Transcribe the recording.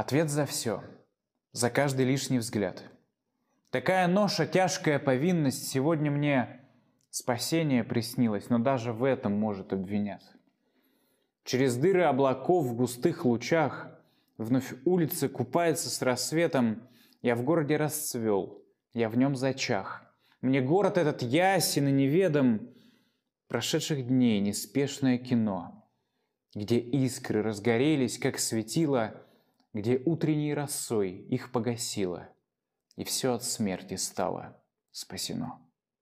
Ответ за все, за каждый лишний взгляд. Такая ноша, тяжкая повинность сегодня мне спасение приснилось, но даже в этом может обвинять. Через дыры облаков в густых лучах вновь улицы купается с рассветом. Я в городе расцвел, я в нем зачах. Мне город этот ясен и неведом. Прошедших дней неспешное кино, где искры разгорелись, как светило, где утренней росой их погасило, и все от смерти стало спасено.